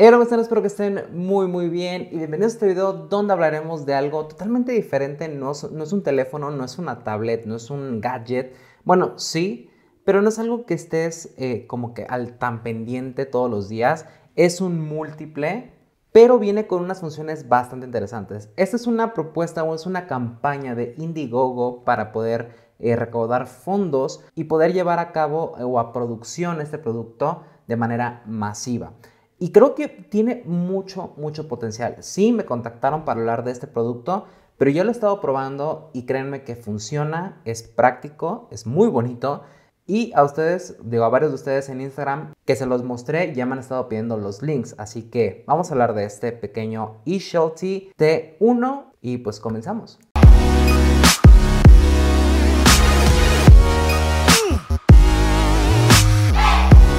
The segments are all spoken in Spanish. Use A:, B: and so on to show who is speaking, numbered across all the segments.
A: Hola, ¿cómo están? Espero que estén muy, muy bien y bienvenidos a este video donde hablaremos de algo totalmente diferente. No es, un teléfono, no es una tablet, no es un gadget. Bueno, sí, pero no es algo que estés eh, como que al tan pendiente todos los días. Es un múltiple, pero viene con unas funciones bastante interesantes. Esta es una propuesta o es una campaña de Indiegogo para poder eh, recaudar fondos y poder llevar a cabo o a producción este producto de manera masiva. Y creo que tiene mucho, mucho potencial. Sí, me contactaron para hablar de este producto, pero yo lo he estado probando y créanme que funciona, es práctico, es muy bonito. Y a ustedes, digo a varios de ustedes en Instagram que se los mostré, ya me han estado pidiendo los links. Así que vamos a hablar de este pequeño eShelty T1 y pues comenzamos.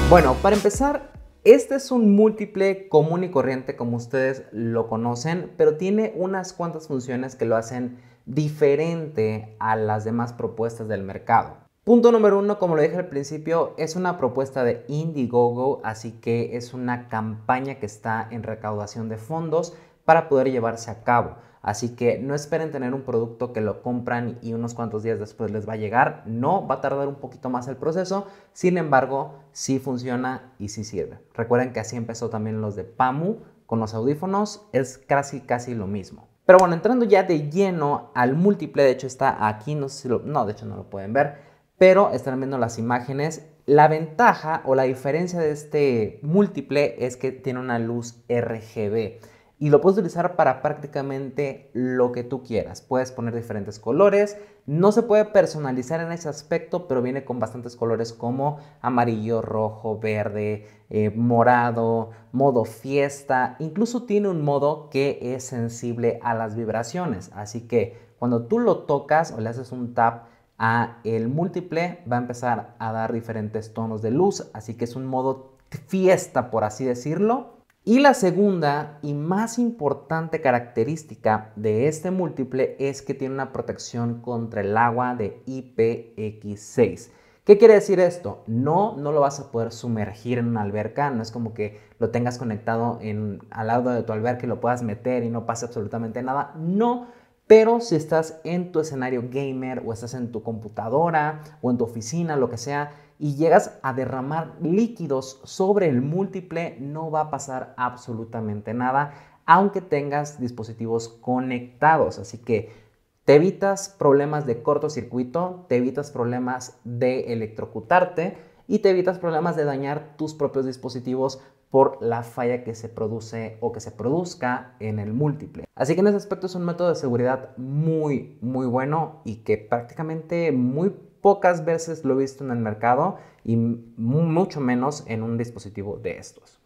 A: Bueno, para empezar, este es un múltiple común y corriente como ustedes lo conocen, pero tiene unas cuantas funciones que lo hacen diferente a las demás propuestas del mercado. Punto número uno, como lo dije al principio, es una propuesta de Indiegogo, así que es una campaña que está en recaudación de fondos para poder llevarse a cabo. Así que no esperen tener un producto que lo compran y unos cuantos días después les va a llegar. No, va a tardar un poquito más el proceso. Sin embargo, sí funciona y sí sirve. Recuerden que así empezó también los de PAMU con los audífonos. Es casi, casi lo mismo. Pero bueno, entrando ya de lleno al múltiple. De hecho, está aquí. No sé si lo... No, de hecho no lo pueden ver. Pero están viendo las imágenes. La ventaja o la diferencia de este múltiple es que tiene una luz RGB y lo puedes utilizar para prácticamente lo que tú quieras. Puedes poner diferentes colores, no se puede personalizar en ese aspecto, pero viene con bastantes colores como amarillo, rojo, verde, eh, morado, modo fiesta. Incluso tiene un modo que es sensible a las vibraciones, así que cuando tú lo tocas o le haces un tap a el múltiple, va a empezar a dar diferentes tonos de luz, así que es un modo fiesta, por así decirlo y la segunda y más importante característica de este múltiple es que tiene una protección contra el agua de IPX6. ¿Qué quiere decir esto? No, no lo vas a poder sumergir en una alberca, no es como que lo tengas conectado en, al lado de tu alberca y lo puedas meter y no pase absolutamente nada. No, pero si estás en tu escenario gamer o estás en tu computadora o en tu oficina, lo que sea, y llegas a derramar líquidos sobre el múltiple, no va a pasar absolutamente nada, aunque tengas dispositivos conectados. Así que te evitas problemas de cortocircuito, te evitas problemas de electrocutarte y te evitas problemas de dañar tus propios dispositivos por la falla que se produce o que se produzca en el múltiple. Así que en ese aspecto es un método de seguridad muy, muy bueno y que prácticamente muy pocas veces lo he visto en el mercado y mucho menos en un dispositivo de estos.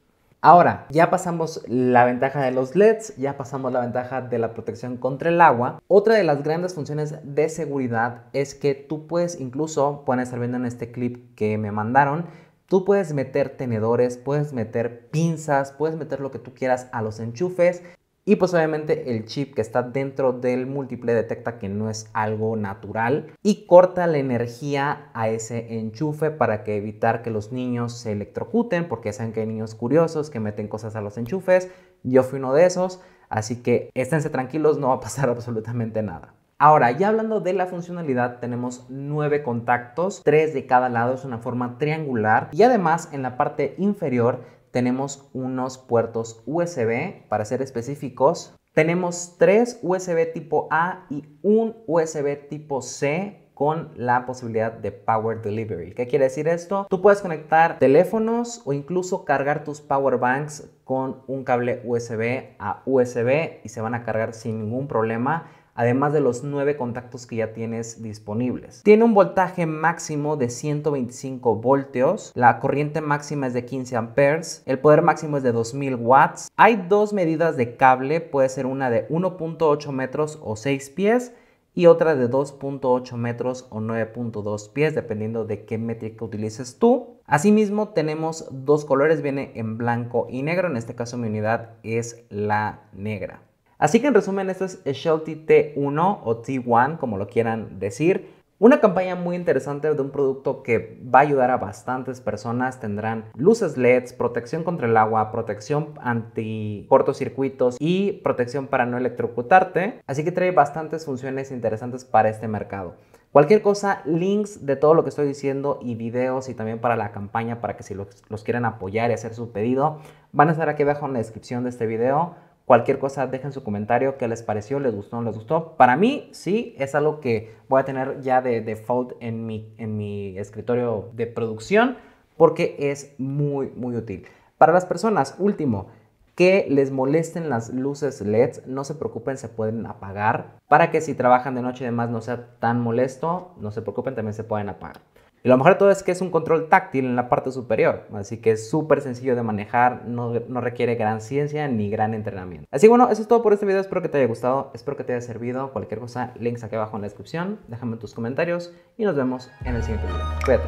A: Ahora, ya pasamos la ventaja de los LEDs, ya pasamos la ventaja de la protección contra el agua. Otra de las grandes funciones de seguridad es que tú puedes incluso, pueden estar viendo en este clip que me mandaron, Tú puedes meter tenedores, puedes meter pinzas, puedes meter lo que tú quieras a los enchufes y pues obviamente el chip que está dentro del múltiple detecta que no es algo natural y corta la energía a ese enchufe para que evitar que los niños se electrocuten, porque saben que hay niños curiosos que meten cosas a los enchufes. Yo fui uno de esos, así que esténse tranquilos, no va a pasar absolutamente nada. Ahora, ya hablando de la funcionalidad, tenemos nueve contactos, tres de cada lado, es una forma triangular. Y además, en la parte inferior tenemos unos puertos USB, para ser específicos. Tenemos tres USB tipo A y un USB tipo C con la posibilidad de Power Delivery. ¿Qué quiere decir esto? Tú puedes conectar teléfonos o incluso cargar tus power banks con un cable USB a USB y se van a cargar sin ningún problema además de los nueve contactos que ya tienes disponibles. Tiene un voltaje máximo de 125 voltios, la corriente máxima es de 15 amperes, el poder máximo es de 2000 watts. Hay dos medidas de cable, puede ser una de 1.8 metros o 6 pies y otra de 2.8 metros o 9.2 pies, dependiendo de qué métrica utilices tú. Asimismo, tenemos dos colores, viene en blanco y negro, en este caso mi unidad es la negra. Así que en resumen, esto es Shelty T1 o T1, como lo quieran decir. Una campaña muy interesante de un producto que va a ayudar a bastantes personas. Tendrán luces LEDs, protección contra el agua, protección anti cortocircuitos y protección para no electrocutarte. Así que trae bastantes funciones interesantes para este mercado. Cualquier cosa, links de todo lo que estoy diciendo y videos y también para la campaña para que si los, los quieren apoyar y hacer su pedido, van a estar aquí abajo en la descripción de este video. Cualquier cosa dejen su comentario, qué les pareció, les gustó, no les gustó. Para mí sí, es algo que voy a tener ya de default en mi, en mi escritorio de producción porque es muy, muy útil. Para las personas, último, que les molesten las luces LED, no se preocupen, se pueden apagar. Para que si trabajan de noche y demás no sea tan molesto, no se preocupen, también se pueden apagar. Y lo mejor de todo es que es un control táctil en la parte superior, así que es súper sencillo de manejar, no, no, requiere gran ciencia ni gran entrenamiento. Así que bueno, eso es todo por este video, espero que te haya gustado, espero que te haya servido. Cualquier cosa, links aquí abajo en la descripción, déjame tus comentarios y nos vemos en el siguiente video. Cuídate,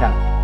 A: chao.